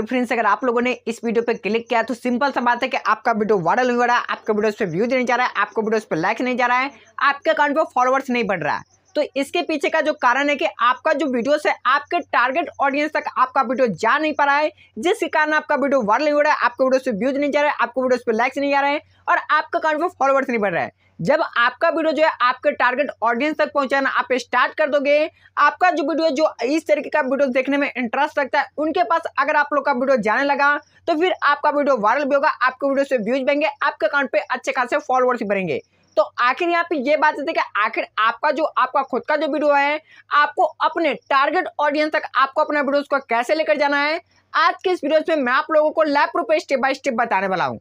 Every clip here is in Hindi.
तो फ्रेंड्स अगर आप लोगों ने इस वीडियो पे क्लिक किया तो सिंपल सा बात है कि आपका वीडियो वायरल नहीं हो रहा है आपका वीडियोस पे व्यूज नहीं जा रहा है आपका वीडियोस पे लाइक नहीं जा रहा है आपके अकाउंट पर फॉलोवर्स नहीं बढ़ रहा है तो इसके पीछे का जो कारण है कि आपका जो वीडियोस है आपके टारगेट ऑडियंस तक आपका वीडियो जा नहीं पा रहा है जिसके कारण आपका वीडियो वायरल नहीं हो रहा है आपके वीडियोस पे व्यूज नहीं जा रहा है आपके वीडियोस पे लाइक्स नहीं आ रहे हैं और आपका अकाउंट पर फॉलोवर्स नहीं बढ़ रहा है जब आपका वीडियो जो है आपके टारगेट ऑडियंस तक पहुंचाना आप स्टार्ट कर दोगे आपका जो वीडियो जो इस तरीके का वीडियो देखने में इंटरेस्ट रखता है उनके पास अगर आप लोग का वीडियो जाने लगा तो फिर आपका वीडियो वायरल भी होगा आपके वीडियो से व्यूज बनेंगे आपके अकाउंट पे अच्छे खासे फॉलोअर्स बढ़ेंगे तो आखिर यहाँ पे ये बात है कि आखिर आपका जो आपका खुद का जो वीडियो है आपको अपने टारगेट ऑडियंस तक आपको अपना वीडियो को कैसे लेकर जाना है आज के इस वीडियो में मैं आप लोगों को लैप रूप स्टेप बाय स्टेप बताने वाला हूँ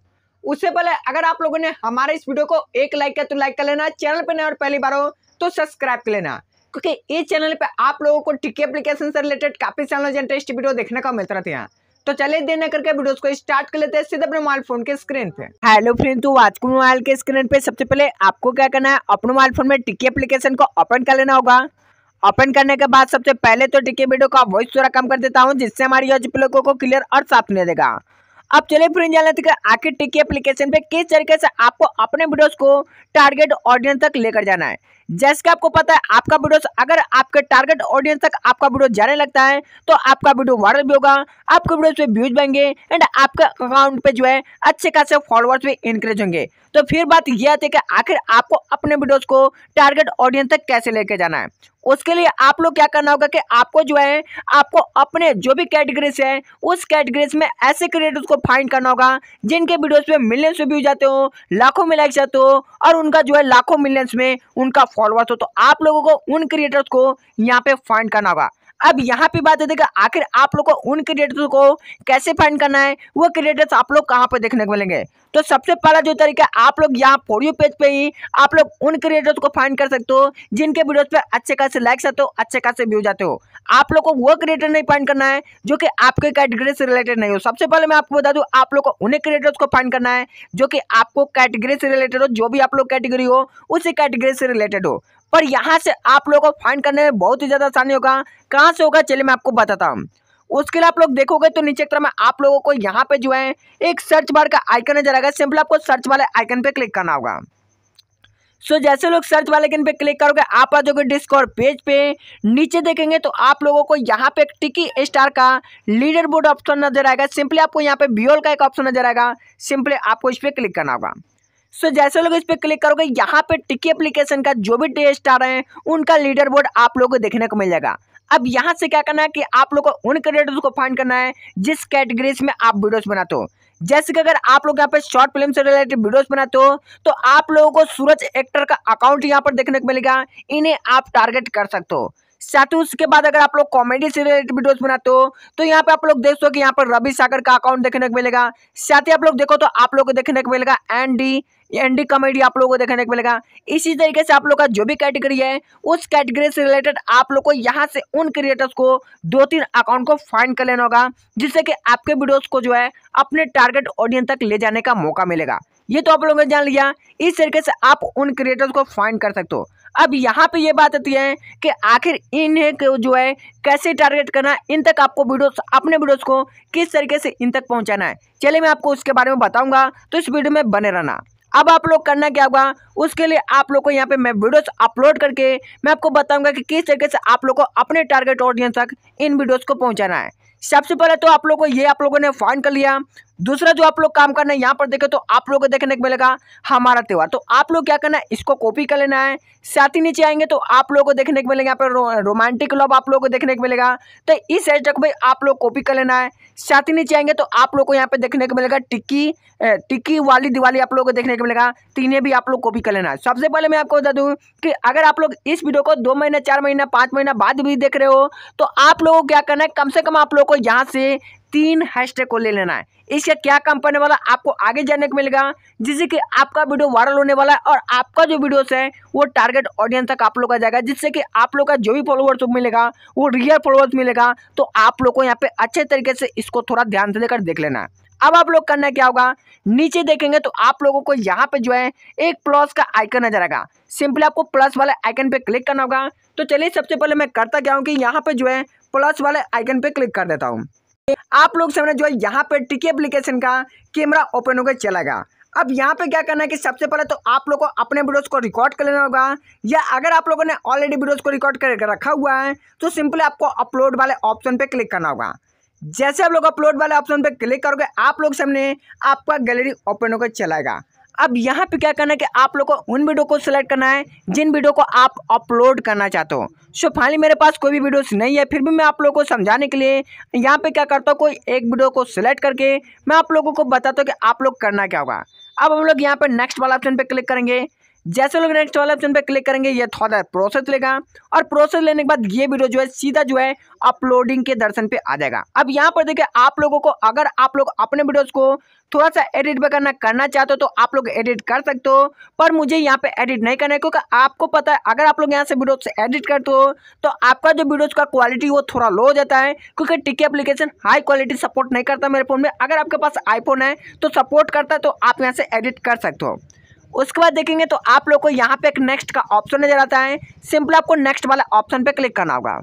उससे पहले अगर आप लोगों ने हमारे इस वीडियो को एक लाइक किया तो लाइक कर लेना चैनल पर नए और पहली बार हो तो सब्सक्राइब कर लेना क्योंकि ये चैनल पे आप लोगों को टिकी एप्लीकेशन से रिलेटेड काफी सारे इंटरेस्ट वीडियो देखने का मिलता रहता है तो चले देने करके वीडियोस को स्टार्ट कर लेते हैं सीधे अपने मोबाइल फोन के स्क्रीन पे हेलो फ्रेंड तो आज को मोबाइल के स्क्रीन पे सबसे पहले आपको क्या करना है अपने मोबाइल फोन में टिकी एप्लीकेशन को ओपन कर लेना होगा ओपन करने के बाद सबसे पहले तो टिकी वीडियो का वॉइस थोड़ा कम कर देता हूँ जिससे हमारी यूज लोगों को क्लियर और साफ मिलेगा आप चले फिर जान लेते आखिर टिकी एप्लीकेशन पे किस तरीके से आपको अपने वीडियोस को टारगेट ऑडियंस तक लेकर जाना है जैसे कि आपको पता है आपका वीडियो अगर आपके टारगेट ऑडियंस तक आपका वीडियो जाने लगता है तो आपका वीडियो वायरल भी होगा आपके वीडियो पे व्यूज बनेंगे एंड आपके अकाउंट पे जो है अच्छे खासे फॉलोअर्स भी इंक्रीज होंगे तो फिर बात यह आती है कि आखिर आपको अपने वीडियोस को टारगेट ऑडियंस तक कैसे लेके जाना है उसके लिए आप लोग क्या करना होगा कि आपको जो है आपको अपने जो भी कैटेगरीज है उस कैटेगरीज में ऐसे क्रिएटर्स को फाइंड करना होगा जिनके वीडियोस पे मिलियंस व्यूज जाते हो लाखों में लाइक्स जाते हो और उनका जो है लाखों मिलियंस में उनका फॉलोअर्स हो तो आप लोगों को उन क्रिएटर्स को यहाँ पे फाइंड करना होगा अब यहाँ पे बात होती आखिर आप लोग को उन क्रिएटर्स को कैसे फाइंड करना है वो क्रिएटर्स आप लोग कहाँ पर देखने को मिलेंगे तो सबसे पहला जो तरीका आप लोग यहाँ फोरियो पेज पे ही आप लोग उन क्रिएटर्स को फाइंड कर सकते हो जिनके वीडियोज पे अच्छे खासे लाइक्स आते हो अच्छे खासे व्यूज आते हो आप लोग को वो क्रिएटर नहीं फाइंड करना है जो कि आपके कैटेगरी से रिलेटेड नहीं हो सबसे पहले मैं आपको बता दूँ आप लोग को उन्हें क्रिएटर्स को फाइंड करना है जो कि आपको कैटेगरी से रिलेटेड हो जो भी आप लोग कैटेगरी हो उसी कैटेगरी से रिलेटेड हो पर यहाँ से आप लोगों को फाइंड करने में बहुत ही ज़्यादा आसानी होगा कहाँ से होगा चलिए मैं आपको बताता हूँ उसके लिए आप लोग देखोगे तो नीचे की में आप लोगों को यहाँ पे जो है एक सर्च बार का आइकन नजर आएगा सिंपल आपको सर्च वाले आइकन पे क्लिक करना होगा सो so, जैसे लोग सर्च वाले आइकन पे क्लिक करोगे आप आ जाओगे डिस्कवर पेज पे नीचे देखेंगे तो आप लोगों को यहाँ पे एक टिकी स्टार का लीडर बोर्ड ऑप्शन नजर आएगा सिंपली आपको यहाँ पे बियोल का एक ऑप्शन नजर आएगा सिंपली आपको इस पर क्लिक करना होगा सो so, जैसे लोग इस पर क्लिक करोगे यहाँ पे टिकी एप्लीकेशन का जो भी टेस्ट आ रहे हैं उनका लीडर बोर्ड आप लोगों को देखने को मिल जाएगा अब यहाँ से क्या करना है कि आप लोगों को उन क्रिएटर्स को फाइंड करना है जिस कैटेगरीज में आप वीडियोस बनाते हो जैसे कि अगर आप लोग यहाँ पे शॉर्ट फिल्म से रिलेटेड वीडियोस बनाते हो तो आप लोगों को सूरज एक्टर का अकाउंट यहाँ पर देखने को मिलेगा इन्हें आप टारगेट कर सकते हो साथ ही उसके बाद अगर आप लोग कॉमेडी से रिलेटेड वीडियोस बनाते हो तो यहाँ पे आप लोग देख सो कि यहाँ पर रवि सागर का अकाउंट देखने को मिलेगा साथ ही आप लोग देखो तो आप लोग को देखने को मिलेगा एनडी एनडी कॉमेडी आप लोगों को देखने को मिलेगा इसी तरीके से आप लोग का जो भी कैटेगरी है उस कैटेगरी से रिलेटेड आप लोग को यहाँ से उन क्रिएटर्स को दो तीन अकाउंट को फाइंड कर लेना होगा जिससे कि आपके वीडियोज को जो है अपने टारगेट ऑडियंस तक ले जाने का मौका मिलेगा ये तो आप लोगों ने जान लिया इस तरीके से आप उन क्रिएटर्स को फाइंड कर सकते हो अब यहाँ पे ये बात आती है कि आखिर इन्हें को जो है कैसे टारगेट करना इन तक आपको वीडियोस अपने वीडियोस को किस तरीके से इन तक पहुँचाना है चलिए मैं आपको उसके बारे में बताऊँगा तो इस वीडियो में बने रहना अब आप लोग करना क्या होगा उसके लिए आप लोग को यहाँ पे मैं वीडियोस अपलोड करके मैं आपको बताऊंगा कि किस तरीके से आप लोग को अपने टारगेट ऑडियंस तक इन वीडियोज को पहुंचाना है सबसे पहले तो आप लोग को ये आप लोगों ने फाइंड कर लिया दूसरा जो आप लोग काम करना है यहाँ पर देखे तो आप लोग को देखने को मिलेगा हमारा त्यौहार तो आप लोग क्या करना है इसको कॉपी कर लेना है साथ ही नीचे आएंगे तो आप लोग को देखने को मिलेगा यहाँ पर रो, रोमांटिक लव आप लोग को देखने को मिलेगा तो इस हैशटैग भाई आप लोग कॉपी कर लेना है साथ ही नीचे आएंगे तो आप लोग को यहाँ पर देखने को मिलेगा टिक्की टिक्की वाली दिवाली आप लोग को देखने को मिलेगा तीन भी आप लोग कॉपी कर लेना है सबसे पहले मैं आपको बता दूँ कि अगर आप लोग इस वीडियो को दो महीना चार महीना पाँच महीना बाद भी देख रहे हो तो आप लोगों को क्या करना है कम से कम आप लोग को यहाँ से तीन हैशटैग को ले लेना है इसका क्या काम पड़ने वाला आपको आगे जाने को मिलेगा जिससे कि आपका वीडियो वायरल होने वाला है और आपका जो वीडियोस है वो टारगेट ऑडियंस तक आप लोग का जाएगा जिससे कि आप लोग का जो भी फॉलोअर्स मिलेगा वो रियल फॉलोअर्स मिलेगा तो आप लोग को यहाँ पे अच्छे तरीके से इसको थोड़ा ध्यान से लेकर देख लेना है अब आप लोग करना क्या होगा नीचे देखेंगे तो आप लोगों को यहाँ पे जो है एक प्लस का आइकन नजर आएगा सिंपली आपको प्लस वाले आइकन पे क्लिक करना होगा तो चलिए सबसे पहले मैं करता क्या हूँ कि यहाँ पे जो है प्लस वाले आइकन पे क्लिक कर देता हूँ आप लोग सामने जो है यहाँ पे टिकी एप्लीकेशन का कैमरा ओपन होकर चलेगा अब यहाँ पे क्या करना है कि सबसे पहले तो आप लोगों को अपने वीडियोस को रिकॉर्ड कर लेना होगा या अगर आप लोगों ने ऑलरेडी वीडियोस को रिकॉर्ड करके रखा हुआ है तो सिंपली आपको अपलोड वाले ऑप्शन पे क्लिक करना होगा जैसे आप लोग अपलोड वाले ऑप्शन पे क्लिक करोगे आप लोग सामने आपका गैलरी ओपन होकर चलाएगा अब यहाँ पे क्या करना है कि आप लोगों को उन वीडियो को सिलेक्ट करना है जिन वीडियो को आप अपलोड करना चाहते हो सो फाइनली मेरे पास कोई भी वीडियोस नहीं है फिर भी मैं आप लोगों को समझाने के लिए यहाँ पे क्या करता हूँ कोई एक वीडियो को सिलेक्ट करके मैं आप लोगों को बताता हूँ कि आप लोग करना क्या होगा अब हम लोग यहाँ पर नेक्स्ट वाला ऑप्शन पर क्लिक करेंगे जैसे लोग नेक्स्ट वाले ऑप्शन पे क्लिक करेंगे ये थोड़ा प्रोसेस लेगा और प्रोसेस लेने के बाद ये वीडियो जो है सीधा जो है अपलोडिंग के दर्शन पे आ जाएगा अब यहाँ पर देखिए आप लोगों को अगर आप लोग अपने वीडियोस को थोड़ा सा एडिट करना करना चाहते हो तो आप लोग एडिट कर सकते हो पर मुझे यहाँ पे एडिट नहीं करना है क्योंकि आपको पता है अगर आप लोग यहाँ से वीडियोस एडिट करते हो तो आपका जो वीडियोस का क्वालिटी वो थोड़ा लो हो जाता है क्योंकि टिकी एप्लीकेशन हाई क्वालिटी सपोर्ट नहीं करता मेरे फ़ोन में अगर आपके पास आईफोन है तो सपोर्ट करता है तो आप यहाँ से एडिट कर सकते हो उसके बाद देखेंगे तो आप लोग को यहाँ पे एक नेक्स्ट का ऑप्शन नज़र आता है सिंपल आपको नेक्स्ट वाला ऑप्शन पे क्लिक करना होगा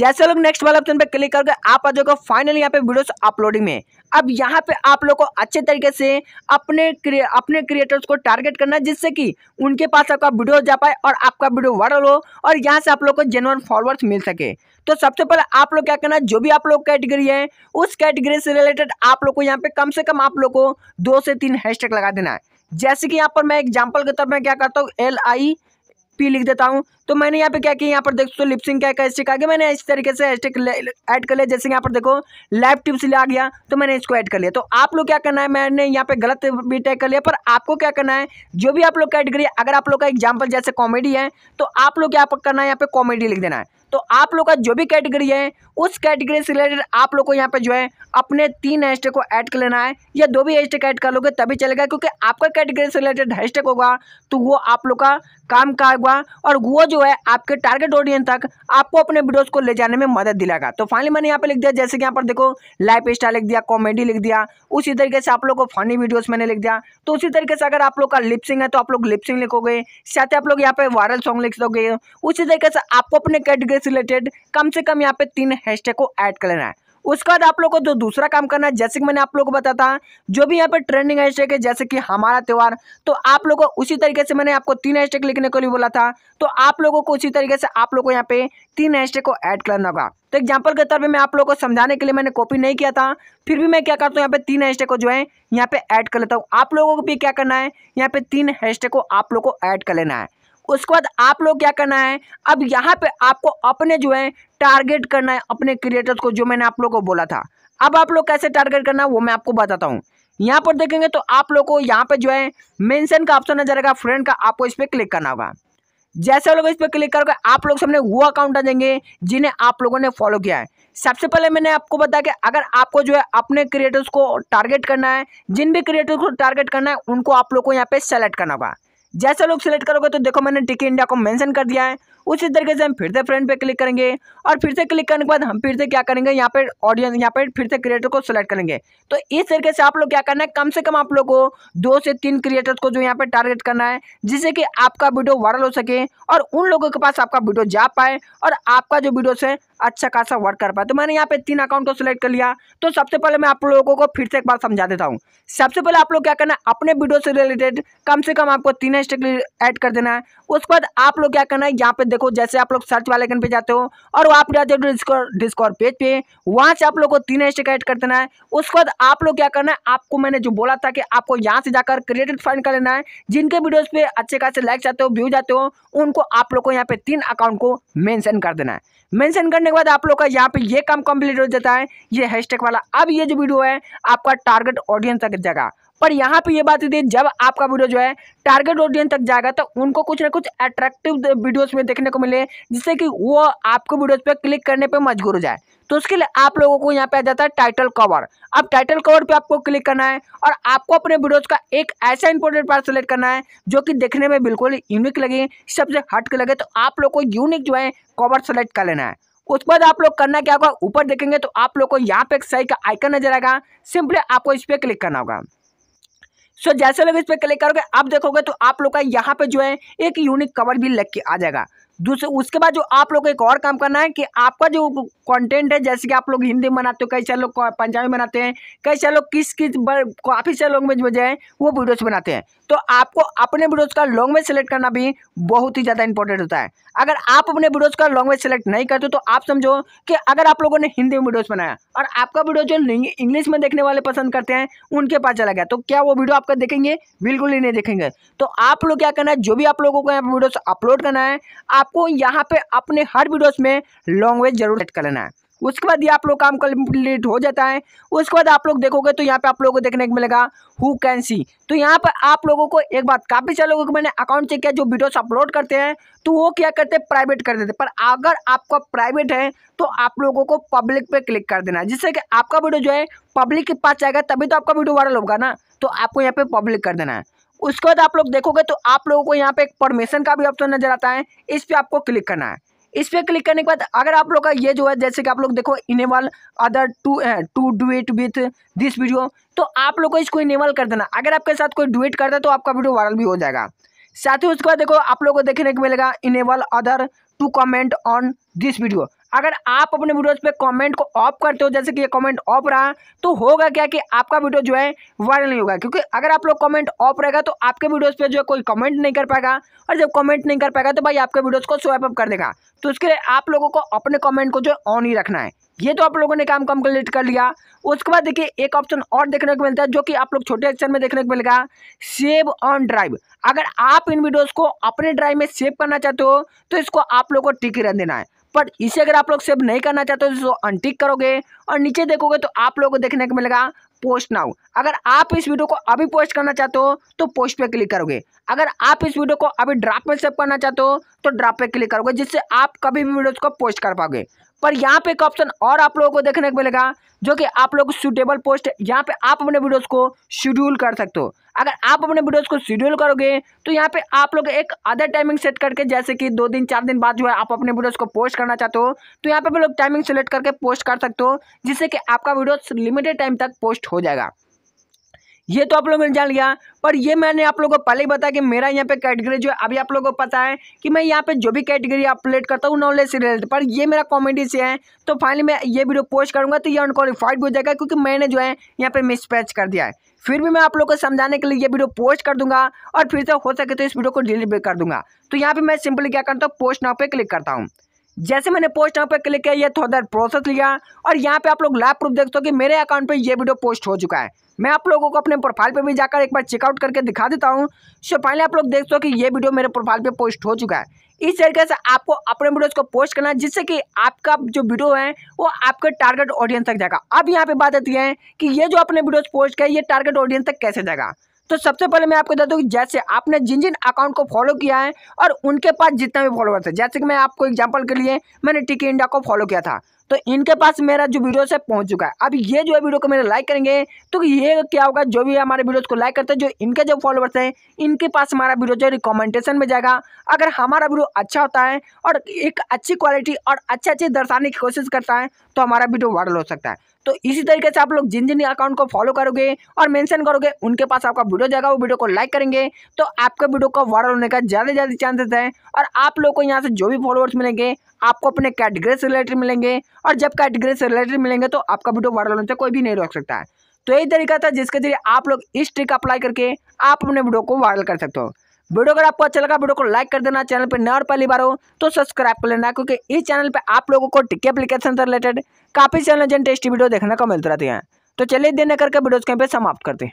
जैसे लोग नेक्स्ट वाले ऑप्शन पे क्लिक करके आप आ जाएगा फाइनल यहाँ पे वीडियोस अपलोडिंग में अब यहाँ पे आप लोग को अच्छे तरीके से अपने अपने क्रिएटर्स को टारगेट करना जिससे कि उनके पास आपका वीडियो जा पाए और आपका वीडियो वायरल हो और यहाँ से आप लोग को जेनुअन फॉलोअर्स मिल सके तो सबसे पहले आप लोग क्या करना जो भी आप लोग कैटेगरी है उस कैटेगरी से रिलेटेड आप लोग को यहाँ पे कम से कम आप लोग को दो से तीन हैशटैग लगा देना है जैसे कि यहाँ पर मैं एग्जाम्पल के तौर पर क्या करता हूँ एल आई पी लिख देता हूँ तो मैंने यहाँ पे क्या किया यहाँ पर देखो तो लिपसिंग क्या क्या स्टिक आ गया मैंने इस तरीके से स्टिक ऐड कर लिया जैसे यहाँ पर देखो लाइव टिप्स ले आ गया तो मैंने इसको ऐड कर लिया तो आप लोग क्या करना है मैंने यहाँ पे गलत भी टैग कर लिया पर आपको क्या करना है जो भी आप लोग कैटेगरी करिए अगर आप लोग का एग्जाम्पल जैसे कॉमेडी है तो आप लोग क्या करना है यहाँ पे कॉमेडी लिख देना है तो आप लोग का जो भी कैटेगरी है उस कैटेगरी से रिलेटेड आप लोग को यहाँ पे जो है अपने तीन हैशटैग को ऐड कर लेना है या दो भी हैशटैग ऐड कर लोगे तभी चलेगा क्योंकि आपका कैटेगरी से रिलेटेड हैशटैग होगा तो वो आप लोग का काम का होगा और वो जो है आपके टारगेट ऑडियंस तक आपको अपने वीडियोस को ले जाने में मदद दिलाएगा तो फाइनली मैंने यहाँ पर लिख दिया जैसे कि यहाँ पर देखो लाइफ स्टाइल लिख दिया कॉमेडी लिख दिया उसी तरीके से आप लोग को फनी वीडियोज मैंने लिख दिया तो उसी तरीके से अगर आप लोग का लिपसिंग है तो आप लोग लिपसिंग लिखोगे साथ ही आप लोग यहाँ पे वायरल सॉन्ग लिख दोगे उसी तरीके से आपको अपने कैटेगरी से रिलेटेड कम से कम यहाँ पे तीन हैशटैग को ऐड कर लेना है उसके बाद आप लोगों को जो दूसरा काम करना है जैसे कि मैंने आप लोगों को बताया था जो भी यहाँ पे ट्रेंडिंग हैशटैग है जैसे कि हमारा त्यौहार तो आप लोगों को उसी तरीके से मैंने आपको तीन हैशटैग लिखने को लिए बोला था तो आप लोगों को उसी तरीके से आप लोगों को यहाँ पे तीन हैशटैग को ऐड करना होगा तो एग्जाम्पल के तौर पर मैं आप लोगों को समझाने के लिए मैंने कॉपी नहीं किया था फिर भी मैं क्या करता हूँ यहाँ पे तीन हैशटैग को जो है यहाँ पे ऐड कर लेता हूँ आप लोगों को भी क्या करना है यहाँ पे तीन हैशटैग को आप लोग को ऐड कर लेना है उसके बाद आप लोग क्या करना है अब यहाँ पे आपको अपने जो है टारगेट करना है अपने क्रिएटर्स को जो मैंने आप लोगों को बोला था अब आप लोग कैसे टारगेट करना है वो मैं आपको बताता हूँ यहाँ पर देखेंगे तो आप लोग को यहाँ पे जो है मेंशन का ऑप्शन नजर आएगा फ्रेंड का आपको इस पर क्लिक करना होगा जैसे लोग इस पर क्लिक करोगे आप लोग सामने वो अकाउंट आ जाएंगे जिन्हें आप लोगों ने फॉलो किया है सबसे पहले मैंने आपको बताया कि अगर आपको जो है अपने क्रिएटर्स को टारगेट करना है जिन भी क्रिएटर्स को टारगेट करना है उनको आप लोग को यहाँ पे सेलेक्ट करना होगा जैसे लोग सिलेक्ट करोगे तो देखो मैंने टिकी इंडिया को मेंशन कर दिया है उसी तरीके से हम फिर से फ्रेंड पे क्लिक करेंगे और फिर से क्लिक करने के बाद हम फिर से क्या करेंगे यहाँ पे ऑडियंस यहाँ पे फिर से क्रिएटर को सिलेक्ट करेंगे तो इस तरीके से आप लोग क्या करना है कम से कम आप लोग को दो से तीन क्रिएटर्स को जो यहाँ पर टारगेट करना है जिससे कि आपका वीडियो वायरल हो सके और उन लोगों के पास आपका वीडियो जा पाए और आपका जो वीडियोस है अच्छा खासा वर्क कर पाए तो मैंने यहाँ पे तीन अकाउंट को सिलेक्ट कर लिया तो सबसे पहले मैं आप लोगों को फिर से एक बार समझा देता हूँ सबसे पहले आप लोग क्या करना है अपने वीडियो से रिलेटेड कम से कम आपको तीन हैशटैग ऐड कर देना है उसके बाद आप लोग क्या करना है यहाँ पे देखो जैसे आप लोग सर्च वाले पे जाते हो और आप जाते हो डिस्कॉर पेज पे वहाँ से आप लोग को तीन हैशटैग ऐड कर देना है उसके बाद आप लोग क्या करना है आपको मैंने जो बोला था कि आपको यहाँ से जाकर क्रिएटेड फाइन कर लेना है जिनके वीडियोज़ पे अच्छे खासे लाइक जाते हो व्यू जाते हो उनको आप लोग को यहाँ पे तीन अकाउंट को मैंशन कर देना है मेंशन करने के बाद आप लोग का यहाँ पे ये काम कंप्लीट हो जाता है ये हैशटैग वाला अब ये जो वीडियो है आपका टारगेट ऑडियंस तक जगह पर यहाँ पे ये बात दी जब आपका वीडियो जो है टारगेट ऑडियंस तक जाएगा तो उनको कुछ ना कुछ अट्रैक्टिव वीडियोस में देखने को मिले जिससे कि वो आपको वीडियोस पे क्लिक करने पे मजबूर हो जाए तो उसके लिए आप लोगों को यहाँ पे आ जाता है टाइटल कवर अब टाइटल कवर पे आपको क्लिक करना है और आपको अपने वीडियोज का एक ऐसा इंपॉर्टेंट पार्ट सेलेक्ट करना है जो कि देखने में बिल्कुल यूनिक लगे सबसे हट के लगे तो आप लोग को यूनिक जो है कवर सेलेक्ट कर लेना है उसके बाद आप लोग करना क्या होगा ऊपर देखेंगे तो आप लोग को यहाँ पे एक सही का आइकन नजर आएगा सिंपली आपको इस पर क्लिक करना होगा सो जैसे लोग इस पर क्लिक करोगे आप देखोगे तो आप लोग का यहाँ पे जो है एक यूनिक कवर भी लग के आ जाएगा दूसरे उसके बाद जो आप लोग एक और काम करना है कि आपका जो कंटेंट है जैसे कि आप लोग हिंदी बनाते हो कई सारे लोग पंजाबी बनाते हैं कई सारे लोग किस किस काफ़ी सारे लैंग्वेज में जो है वो वीडियोस बनाते हैं तो आपको अपने वीडियोस का लैंग्वेज सेलेक्ट करना भी बहुत ही ज़्यादा इंपॉर्टेंट होता है अगर आप अपने वीडियोज का लैंग्वेज सेलेक्ट नहीं करते तो आप समझो कि अगर आप लोगों ने हिंदी में वीडियोज बनाया और आपका वीडियो जो इंग्लिश में देखने वाले पसंद करते हैं उनके पास चला गया तो क्या वो वीडियो आपका देखेंगे बिल्कुल ही नहीं देखेंगे तो आप लोग क्या करना है जो भी आप लोगों को वीडियोज़ अपलोड करना है आप आपको यहाँ पे अपने हर वीडियोस में लैंग्वेज जरूर सेट कर लेना है उसके बाद ये आप लोग काम कंप्लीट हो जाता है उसके बाद आप लोग देखोगे तो यहाँ पे आप लोगों को देखने को मिलेगा हु कैन सी तो यहाँ पर आप लोगों को एक बात काफ़ी सारे लोगों को मैंने अकाउंट चेक किया जो वीडियोस अपलोड करते हैं तो वो क्या करते हैं प्राइवेट कर देते पर अगर आपका प्राइवेट है तो आप लोगों को पब्लिक पे क्लिक कर देना जिससे कि आपका वीडियो जो है पब्लिक के पास जाएगा तभी तो आपका वीडियो वायरल होगा ना तो आपको यहाँ पे पब्लिक कर देना है उसके बाद आप लोग देखोगे तो आप लोगों को यहाँ पे एक परमिशन का भी ऑप्शन नजर आता है इस पर आपको क्लिक करना है इस पर क्लिक करने के बाद अगर आप लोग का ये जो है जैसे कि आप लोग देखो enable other to duet with this video तो आप लोग को इसको इनेबल कर देना अगर आपके साथ कोई डुएट करता है तो आपका वीडियो वायरल भी हो जाएगा साथ ही उसके बाद देखो आप लोग को देखने को मिलेगा enable other to comment on this video अगर आप अपने वीडियोज़ पे कमेंट को ऑफ करते हो जैसे कि ये कमेंट ऑफ रहा तो होगा क्या कि आपका वीडियो जो है वायरल नहीं होगा क्योंकि अगर आप लोग कमेंट ऑफ रहेगा तो आपके वीडियोज़ पे जो है कोई कमेंट नहीं कर पाएगा और जब कमेंट नहीं कर पाएगा तो भाई आपके वीडियोज़ को स्वैप अप कर देगा तो उसके लिए आप लोगों को अपने कॉमेंट को जो है ऑन ही रखना है ये तो आप लोगों ने काम कम्प्लीट कर लिया उसके बाद देखिए एक ऑप्शन और देखने को मिलता है जो कि आप लोग छोटे एक्शन में देखने को मिलेगा सेव ऑन ड्राइव अगर आप इन वीडियोस को अपने ड्राइव में सेव करना चाहते हो तो इसको आप लोगों को टिक रह देना है पर इसे अगर आप लोग सेव नहीं करना चाहते हो तो अनटिक करोगे और नीचे देखोगे तो आप लोगों को देखने को मिलेगा पोस्ट नाउ अगर आप इस वीडियो को अभी पोस्ट करना चाहते हो तो पोस्ट पे क्लिक करोगे अगर आप इस वीडियो को अभी ड्राफ्ट में सेव करना चाहते हो तो ड्राफ्ट पे क्लिक करोगे जिससे आप कभी भी वीडियोज को पोस्ट कर पाओगे पर यहाँ पे एक ऑप्शन और आप लोगों को देखने को मिलेगा जो कि आप लोग सुटेबल पोस्ट यहाँ पे आप अपने वीडियोस को शेड्यूल कर सकते हो अगर आप अपने वीडियोज़ को शेड्यूल करोगे तो यहाँ पे आप लोग एक अदर टाइमिंग सेट करके जैसे कि दो दिन चार दिन बाद जो है आप अपने वीडियोज़ को पोस्ट करना चाहते हो तो यहाँ पर लोग टाइमिंग सेलेक्ट करके पोस्ट कर सकते हो जिससे कि आपका वीडियो लिमिटेड टाइम तक पोस्ट हो जाएगा ये तो आप लोगों ने जान लिया पर ये मैंने आप लोगों को पहले ही बताया कि मेरा यहाँ पे कैटेगरी जो है अभी आप लोगों को पता है कि मैं यहाँ पे जो भी कैटेगरी अपलोड करता हूँ नॉलेज से रिलेटेड पर ये मेरा कॉमेडी से है तो फाइनली मैं ये वीडियो पोस्ट करूँगा तो ये भी हो जाएगा क्योंकि मैंने जो है यहाँ पर मिसपैच कर दिया है फिर भी मैं आप लोग को समझाने के लिए ये वीडियो पोस्ट कर दूंगा और फिर से हो सके तो इस वीडियो को डिलीट भी कर दूंगा तो यहाँ पर मैं सिंपली क्या करता हूँ पोस्ट नाव पर क्लिक करता हूँ जैसे मैंने पोस्ट यहाँ पे क्लिक किया ये थोड़ा देर प्रोसेस लिया और यहाँ पे आप लोग लाइव प्रूफ देखते हो कि मेरे अकाउंट पे ये वीडियो पोस्ट हो चुका है मैं आप लोगों को अपने प्रोफाइल पे भी जाकर एक बार चेकआउट करके दिखा देता हूँ सो पहले आप लोग देखते हो कि ये वीडियो मेरे प्रोफाइल पे पोस्ट हो चुका है इस तरीके से आपको अपने वीडियोज को पोस्ट करना है जिससे कि आपका जो वीडियो है वो आपके टारगेट ऑडियंस तक जाएगा अब यहाँ पे बात आती है कि ये जो अपने वीडियोज पोस्ट किया ये टारगेट ऑडियंस तक कैसे जाएगा तो सबसे पहले मैं आपको बता दूँ कि जैसे आपने जिन जिन अकाउंट को फॉलो किया है और उनके पास जितना भी फॉलोअर्स है जैसे कि मैं आपको एग्जाम्पल के लिए मैंने टिकी इंडिया को फॉलो किया था तो इनके पास मेरा जो वीडियोस है पहुंच चुका है अब ये जो है वीडियो को मेरे लाइक करेंगे तो ये क्या होगा जो भी हमारे वीडियोस को लाइक करते हैं जो इनके जो फॉलोअर्स हैं इनके पास हमारा वीडियो जो है रिकमेंडेशन में जाएगा अगर हमारा वीडियो अच्छा होता है और एक अच्छी क्वालिटी और अच्छे अच्छे दर्शाने की कोशिश करता है तो हमारा वीडियो वायरल हो सकता है तो इसी तरीके से आप लोग जिन जिन अकाउंट को फॉलो करोगे और मेंशन करोगे उनके पास आपका वीडियो जाएगा वो वीडियो को लाइक करेंगे तो आपके वीडियो का वायरल होने का ज़्यादा से ज़्यादा चांसेस है और आप लोग को यहाँ से जो भी फॉलोअर्स मिलेंगे आपको अपने कैटेगरी से रिलेटेड मिलेंगे और जब कैटेगरी से रिलेटेड मिलेंगे तो आपका वीडियो वायरल होने से कोई भी नहीं रोक सकता है तो यही तरीका था जिसके जरिए आप लोग इस ट्रिक अप्लाई करके आप अपने वीडियो को वायरल कर सकते हो वीडियो अगर आपको अच्छा लगा वीडियो को लाइक कर देना चैनल पर नया और पहली बार हो तो सब्सक्राइब कर लेना क्योंकि इस चैनल पर आप लोगों को टिक्की एप्लीकेशन से रिलेटेड काफ़ी चैनल जन टेस्टी वीडियो देखने को मिलते रहते हैं तो चलिए देने करके वीडियोज़ कहीं पर समाप्त करते हैं